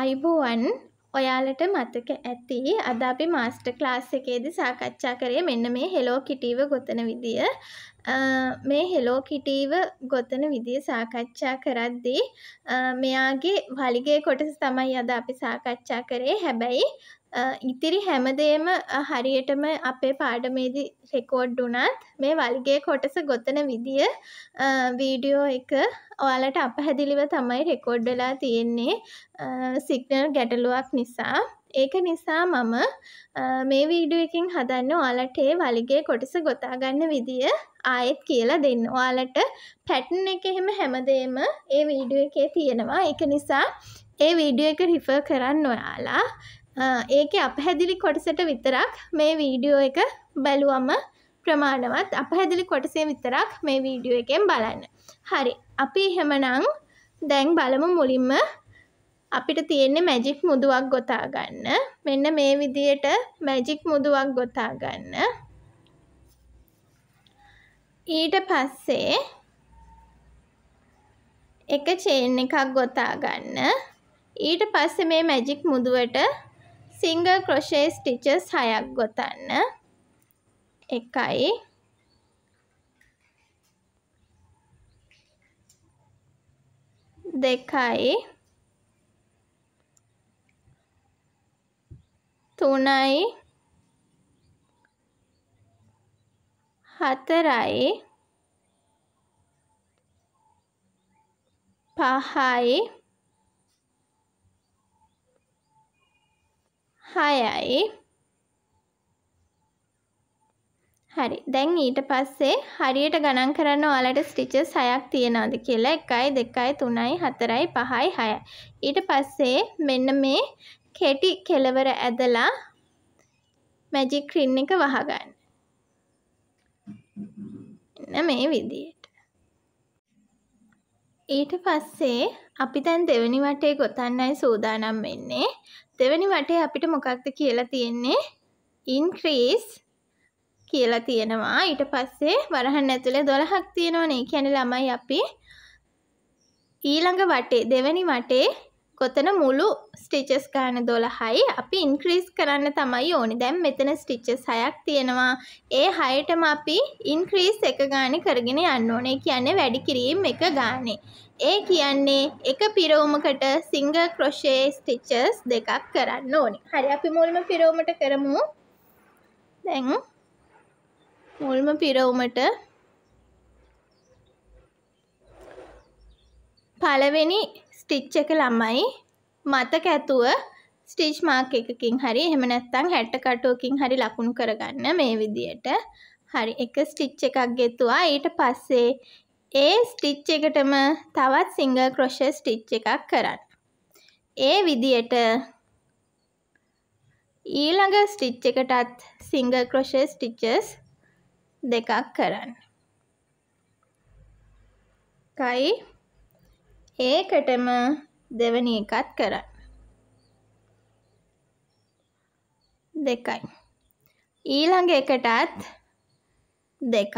අයිබෝවන් ඔයාලට මතක ඇති අද අපි මාස්ට ක්ලාස් එකේදි සාකච්ඡා කරේ මෙන්න මේ හෙලෝ කිටීව ගොතන විදිය මේ හෙලෝ කිටීව ගොතන විදිය සාකච්ඡා කරද්දී මෙයාගේ වලිගේ කොටස තමයි අද අපි සාකච්ඡා කරේ හැබැයි ඉතිරි හැමදේම හරියටම අපේ පාඩමේදි රෙකෝඩ් වුනත් මේ වල්ගේ කොටස ගොතන විදිය වීඩියෝ එක ඔයාලට අපහැදිලිව තමයි රෙකෝඩ් වෙලා තියෙන්නේ සිගනල් ගැටලුවක් නිසා ඒක නිසා මම මේ වීඩුවකින් හදන්න ඔයාලට ඒ වලිගේ කොටස ගොතාගන්න විදිය ආයෙත් කියලා දෙන්න ඔයාලට පැටන් එක එහෙම හැමදේම ඒ වීඩුව එකේ තියෙනවා එක නිසා ඒ වීඩියෝ එක රිෆර් කරන්න ඔයාලා ඒක අපහැදිලි කොටසට විතරක් මේ වීඩියෝ එක බැලුවම ප්‍රමාණවත් අපහැදිලි කොටසේ විතරක් මේ වීඩියෝ එකෙන් බලන්න. හරි අපි එහෙමනං දැන් බලමු මුලින්ම අපිට තියෙන්නේ මැජික් මුදුවක් ගොතා ගන්න. මෙන්න මේ විදියට මැජික් මුදුවක් ගොතා ගන්න. ඊට පස්සේ එක චේන් එකක් ගොතා ගන්න. ඊට පස්සේ මේ මැජික් මුදුවට සිංගල් ක්‍රොෂේ ස්ටිචස් හයක් ගොතන්න එකයි දෙකයි තුනයි හතරයි පහයි හයයි හරි දැන් ඊට පස්සේ හරියට ගණන් කරන්න ඔයාලට ස්ටිචස් හයක් තියෙනවද කියලා එකයි දෙකයි තුනයි හතරයි පහයි හයයි ඊට පස්සේ මෙන්න මේ කෙටි කෙලවර ඇදලා මැජික් රින් එක වහගන්න එන්න මේ විදියට ඊට පස්සේ අපි දැන් දෙවනි වටේ ගොතන්නයි සූදානම් වෙන්නේ දෙවැනි වටේ අපිට මොකක්ද කියලා තියෙන්නේ ඉන්ක්‍රීස් කියලා තියෙනවා ඊට පස්සේ වරහන් ඇතුලේ 12ක් තියෙනවනේ කියන්නේ ළමයි අපි ඊළඟ වටේ දෙවැනි වටේ කොතන මුළු ස්ටිචස් ගන්න 12යි අපි ඉන්ක්‍රීස් කරන්න තමයි ඕනේ. දැන් මෙතන ස්ටිචස් 6ක් තියෙනවා. ඒ 6ටම අපි ඉන්ක්‍රීස් එක ගානේ කරගෙන යන්න ඕනේ. කියන්නේ වැඩි කිරීම එක ගානේ. ඒ කියන්නේ එක පිරවුමකට සිංග ක්‍රොෂේ ස්ටිච්චස් දෙකක් කරන්න ඕනි හරි අපි මුල්ම පිරවුමට කරමු දැන් මුල්ම පිරවුමට පළවෙනි ස්ටිච් එක ළමයි මතක ඇතුව ස්ටිච් මාක් එකකින් හරි එහෙම නැත්නම් 60 කටුවකින් හරි ලකුණු කරගන්න මේ විදියට හරි එක ස්ටිච් එකක් ගෙතුවා ඊට පස්සේ ඒ ස්ටිච් එකටම තවත් සිංගල් ක්‍රොෂර් ස්ටිච් එකක් කරන්න. ඒ විදියට ඊළඟ ස්ටිච් එකටත් සිංගල් ක්‍රොෂර් ස්ටිච්චස් දෙකක් කරන්න. කයි ඒකටම දෙවනි එකත් කරන්න. දෙකයි. ඊළඟ එකටත් දෙකක්.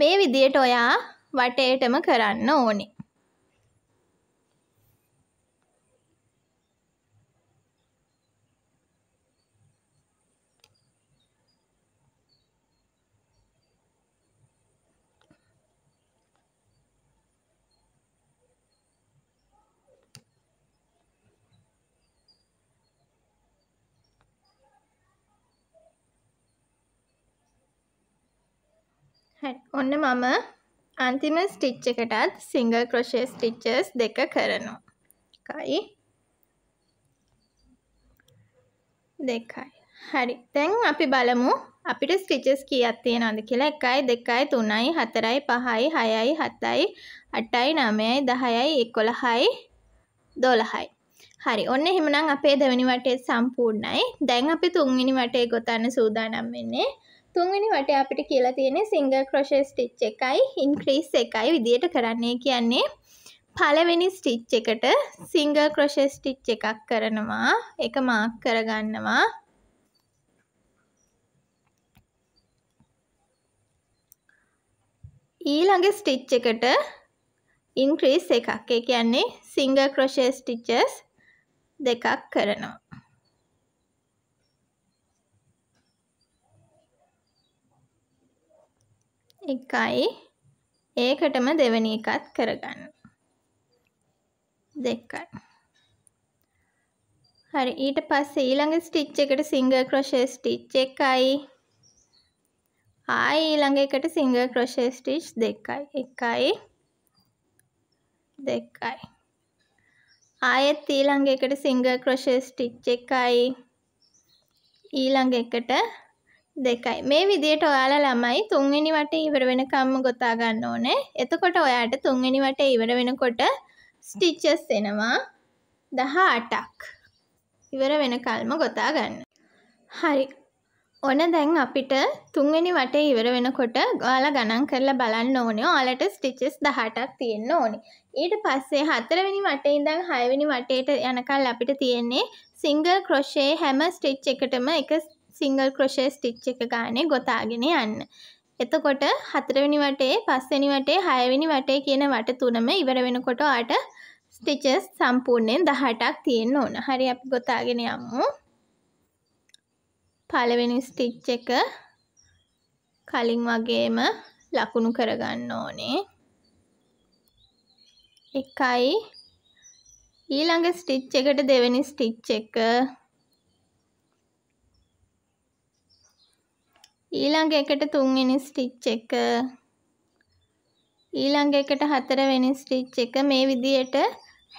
මේ විදියට ඔයා වටේටම කරන්න ඕනේ. ඔන්න මම අන්තිම ස්ටිච් එකටත් සිංගල් ක්‍රොෂේ ස්ටිච්චස් දෙක කරනවා. එකයි දෙකයි. හරි. දැන් අපි බලමු අපිට ස්ටිච්චස් කීයක් තියෙනවද කියලා 1යි 2යි 3යි 4යි 5යි 6යි 7යි 8යි 9යි 10යි 11යි 12යි. හරි. ඔන්න එහෙමනම් අපේ දෙවෙනි වටේ සම්පූර්ණයි. දැන් අපි තුන්වෙනි වටේ ගොතන්න සූදානම් වෙන්නේ. තුන්වෙනි වටේ අපිට කියලා තියෙන්නේ සිංගල් ක්‍රොෂේ ස්ටිච් එකයි ඉන්ක්‍රීස් එකයි විදියට කරන්නේ කියන්නේ පළවෙනි ස්ටිච් එකට සිංගල් ක්‍රොෂේ ස්ටිච් එකක් කරනවා ඒක මාක් කරගන්නවා ඊළඟ ස්ටිච් එකට ඉන්ක්‍රීස් එකක් ඒ කියන්නේ සිංගල් ක්‍රොෂේ ස්ටිච්ස් දෙකක් කරනවා එකයි ඒකටම දෙවැනි එකත් කරගන්න දෙකයි හරි ඊට පස්සේ ඊළඟ ස්ටිච් එකට සිංගල් ක්‍රොෂේ ස්ටිච් එකයි ආයි ඊළඟ එකට සිංගල් ක්‍රොෂේ ස්ටිච් දෙකයි එකයි දෙකයි ආයෙත් ඊළඟ එකට සිංගල් ක්‍රොෂේ ස්ටිච් එකයි ඊළඟ එකට දෙකයි මේ විදියට ඔයාලා ළමයි තුන්වෙනි වටේ ඉවර වෙනකම්ම ගොතා ගන්න ඕනේ. එතකොට ඔයාට තුන්වෙනි වටේ ඉවර වෙනකොට ස්ටිච්චස් එනවා 18ක්. ඉවර වෙනකල්ම ගොතා ගන්න. හරි. ඔන දැන් අපිට තුන්වෙනි වටේ ඉවර වෙනකොට ඔයාලා ගණන් කරලා බලන්න ඕනේ. ඔයාලට ස්ටිච්චස් 18ක් තියෙන්න ඕනේ. ඊට පස්සේ හතරවෙනි වටේ ඉඳන් හයවෙනි වටේට යනකල් අපිට තියෙන්නේ සිංගල් ක්‍රොෂේ හැම ස්ටිච් එකටම එක සිංගල් ක්‍රොෂේ ස්ටිච් එක ගානේ ගොතාගෙන යන්න. එතකොට හතරවෙනි වටේ පස්වෙනි වටේ හයවෙනි වටේ කියන වට තුනම ඉවර වෙනකොට ඔයාට ස්ටිචස් සම්පූර්ණයෙන් 18ක් තියෙන්න ඕන. හරි අපි ගොතාගෙන යමු. පළවෙනි ස්ටිච් එක කලින් වගේම ලකුණු කරගන්න ඕනේ. එකයි ඊළඟ ස්ටිච් එකට දෙවෙනි ස්ටිච් එක ඊළඟ එකට තුන්වෙනි ස්ටිච් එක ඊළඟ එකට හතරවෙනි ස්ටිච් එක මේ විදියට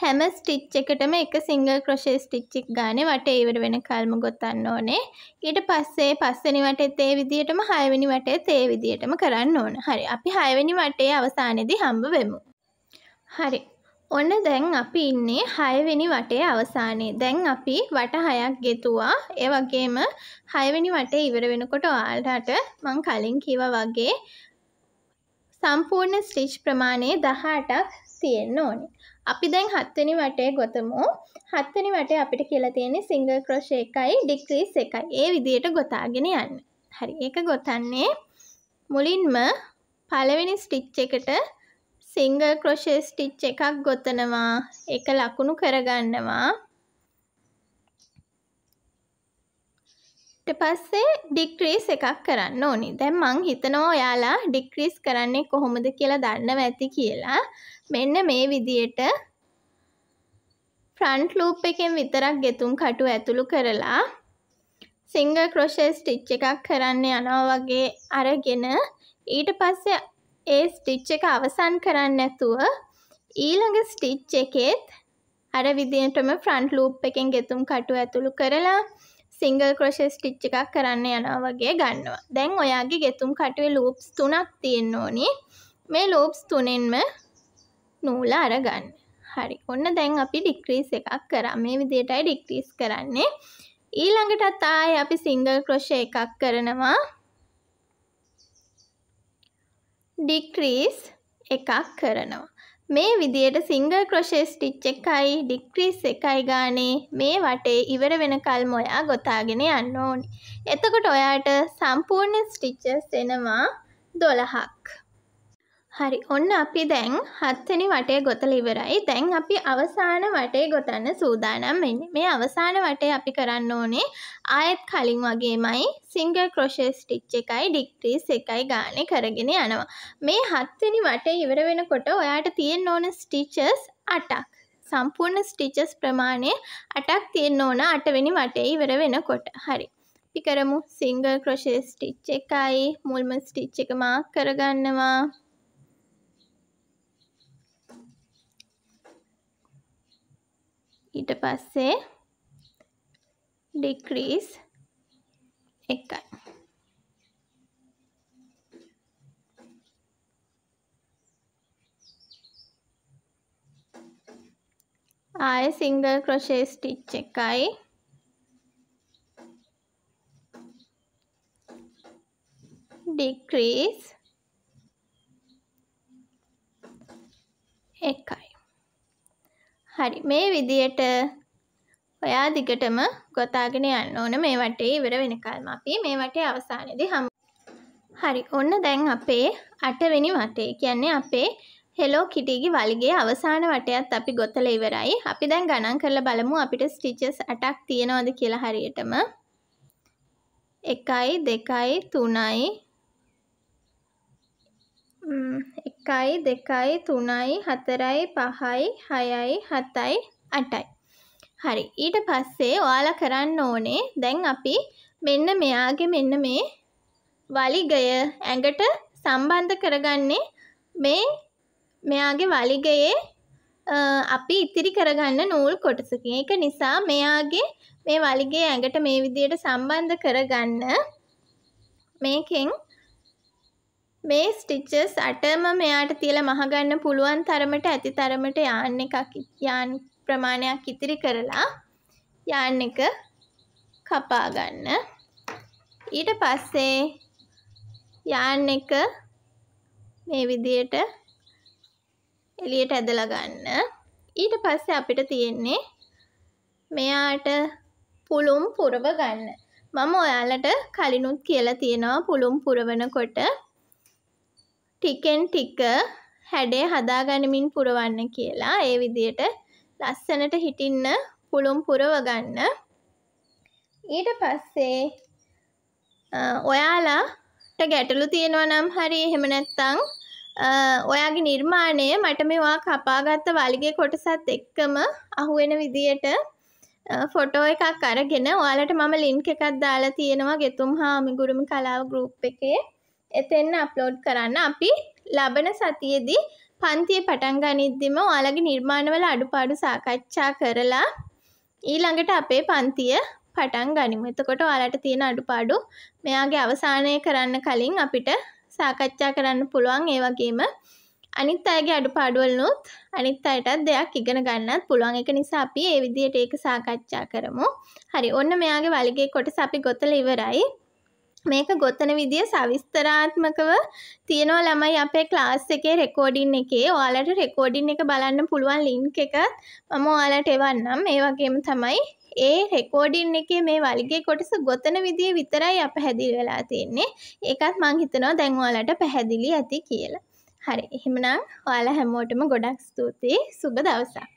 හැම ස්ටිච් එකටම එක සිංගල් ක්‍රොෂේ ස්ටිච් එක ගානේ වටේ ඉවර වෙනකල්ම ගොතන්න ඕනේ. ඊට පස්සේ පස්වෙනි වටේත් ඒ විදියටම හයවෙනි වටේත් ඒ විදියටම කරන්න ඕන. හරි. අපි හයවෙනි වටේ අවසානයේදී හම්බ වෙමු. හරි. ඔන්න දැන් අපි ඉන්නේ හයවෙනි වටේ අවසානයේ. දැන් අපි වට හයක් ගෙතුවා. ඒ වගේම හයවෙනි වටේ ඉවර වෙනකොට ඔයාලට මම කලින් කිව්වා වගේ සම්පූර්ණ ස්ටිච් ප්‍රමාණය 18ක් තියෙන්න ඕනේ. අපි දැන් හත්වෙනි වටේ ගොතමු. හත්වෙනි වටේ අපිට කියලා තියෙන්නේ සිංගල් ක්‍රොෂේ එකයි ඩික්‍රීස් එකයි. ඒ විදිහට ගොතාගෙන යන්න. හරි. ඒක ගොතන්නේ මුලින්ම පළවෙනි ස්ටිච් එකට සිංගල් ක්‍රොෂේ ස්ටිච් එකක් ගොතනවා එක ලකුණු කරගන්නවා ඊට පස්සේ ඩික්‍රීස් එකක් කරන්න ඕනි. දැන් මං හිතනවා ඔයාලා ඩික්‍රීස් කරන්නේ කොහොමද කියලා දන්නව ඇති කියලා. මෙන්න මේ විදියට ෆ්‍රන්ට් ලූප් එකෙන් විතරක් ගෙතුම් කටු ඇතුළු කරලා සිංගල් ක්‍රොෂේ ස්ටිච් එකක් කරන්න යනවා වගේ අරගෙන ඊට පස්සේ ඒ ස්ටිච් එක අවසන් කරන්න ඇතුව ඊළඟ ස්ටිච් එකෙත් අර විදිටම ෆ්‍රන්ට් ලූප් එකෙන් ගෙතුම් කටු ඇතුළු කරලා සිංගල් ක්‍රෝෂ ස්ටිච් එකක් කරන්න යනවා වගේ ගන්නවා දැන් ඔයාගේ ගෙතුම් කටුවේ ලූප්ස් තුනක් තියෙන්න ඕනි මේ ලෝප්ස් තුනෙන්ම නූල අරගන්න හරි ඔන්න දැන් අපි ඩික්්‍රීස් එකක් කරා මේ විදියටයි ඩික්්‍රීස් කරන්නේ ඊළඟටත් ආය අපි සිංගල් ක්‍රෝෂ එකක් කරනවා ඩික්‍රීස් එකක් කරනවා. මේ විදියට සිංගල් ක්‍රොෂේ ස්ටිච් එකයි ඩික්‍රීස් එකයි ගානේ මේ වටේ ඉවර වෙනකල් මොයා ගොතාගෙන යන්න ඕනි. එතකොට ඔයාට සම්පූර්ණ ස්ටිච්චස් එනවා දොළහක්. හරි ඔන්න අපි දැන් හත්වනි වටේ ගොතල ඉවරයි දැන් අපි අවසාන වටේ ගොතන්න සූදානම් වෙන්න මේ අවසාන වටේ අපි කරන්න ඕනේ ආයත් කලින් වගේමයි සිංගල් ක්‍රොෂේ ස්ටිච් එකයි ඩික්ට්‍රීස් එකයි ගානෙ කරගෙන යනවා මේ හත්වනි වටේ ඉවර වෙනකොට ඔයාට තියෙන්න ඕන ස්ටිචස් අටක් සම්පූර්ණ ස්ටිචස් ප්‍රමාණය අටක් තියෙන්න ඕන අටවෙනි වටේ ඉවර වෙනකොට හරි අපි කරමු සිංගල් ක්‍රොෂේ ස්ටිච් එකයි මුල්ම ස්ටිච් එක මාක් කරගන්නවා ඊට පස්සේ ඩික්‍රීස් එකයි ආය සිංගල් ක්‍රොෂේ ස්ටිච් එකයි ඩික්‍රීස් එකයි හරි මේ විදියට ඔයා දිගටම ගොතාගෙන යන්න ඕන මේ වටේ ඉවර වෙනකල්ම අපි මේ වටේ අවසානයේදී හමු. හරි ඔන්න දැන් අපේ අටවෙනි වටේ කියන්නේ අපේ හෙලෝ කිටිගේ වලිගේ අවසාන වටයත් අපි ගොතලා ඉවරයි. අපි දැන් ගණන් කරලා බලමු අපිට ස්ටිචස් 8ක් තියෙනවද කියලා හරියටම. 1 2 3 එකයි දෙකයි තුනයි හතරයි පහයි හයයි හතයි අටයි. හරි ඊට පස්සේ ඔයාලා කරන්න ඕනේ දැන් අපි මෙන්න මෙයාගේ මෙන්න මේ වලිගය ඇඟට සම්බන්ධ කරගන්නේ මේ මෙයාගේ වලිගයේ අපි ඉතිරි කරගන්න නූල් කොටසකින් ඒක නිසා මෙයාගේ මේ වලිගේ ඇඟට මේ විදියට සම්බන්ධ කරගන්න මේකෙන් මේ ස්ටිච්චස් අටම මෙයාට තියලා මහගන්න පුළුවන් තරමට ඇති තරමට යාන් එකක් යාන් ප්‍රමාණයක් ඉතිරි කරලා යාන් එක කපා ගන්න. ඊට පස්සේ යාන් එක මේ විදියට එළියට ඇදලා ගන්න. ඊට පස්සේ අපිට තියෙන්නේ මෙයාට පුළුම් පුරව ගන්න. මම ඔයාලට කලිනුත් කියලා තියෙනවා පුළුම් පුරවනකොට ටිකෙන් ටික හැඩේ හදාගනිමින් පුරවන්න කියලා ඒ විදියට ලස්සනට හිටින්න පුළුම් පුරවගන්න ඊට පස්සේ ඔයාලාට ගැටලු තියෙනවා නම් හරි එහෙම නැත්තං ඔයාගේ නිර්මාණය මට මෙවා කපාගත්ත වලිගේ කොටසත් එක්කම අහුවෙන විදියට ෆොටෝ එකක් අරගෙන ඔයාලට මම ලින්ක් එකක් දාලා තියෙනවා ගෙතුම් හා මිගුරුමි කලාව ගරුප් එකේ එතෙන්න අප්ලෝඩ් කරන්න අපි ලබන සතියේදී පන්තිය පටන් ගනිද්දිම ඔයාලගේ නිර්මාණවල අඩුපාඩු සාකච්ඡා කරලා ඊළඟට අපේ පන්තිය පටන් ගනිමු. එතකොට ඔයාලට තියෙන අඩුපාඩු මෙයාගේ අවසානය කරන්න කලින් අපිට සාකච්ඡා කරන්න පුළුවන්. ඒ වගේම අනිත් අයගේ අඩුපාඩුවලනොත් අනිත් අයටත් දෙයක් ඉගෙන ගන්නත් පුළුවන්. ඒක නිසා අපි මේ විදිහට ඒක සාකච්ඡා කරමු. හරි. ඔන්න මෙයාගේ වලිගේ කොටස අපි ගොතලා ඉවරයි. මේක ගොතන විදිය සවිස්තරාත්මකව තියෙනවා ළමයි අපේ ක්ලාස් එකේ රෙකෝඩින් එකේ ඔයාලට රෙකෝඩින් එක බලන්න පුළුවන් ලින්ක් එක මම ඔයාලට එවන්නම් ඒ වගේම තමයි ඒ රෙකෝඩින් එකේ මේ වලිගේ කොටස ගොතන විදිය විතරයි අප හැදිලි වෙලා තියෙන්නේ ඒකත් මං හිතනවා දැන් ඔයාලට පැහැදිලි ඇති කියලා හරි එහෙමනම් ඔයාලා හැමෝටම ගොඩක් ස්තුතියි සුබ දවසක්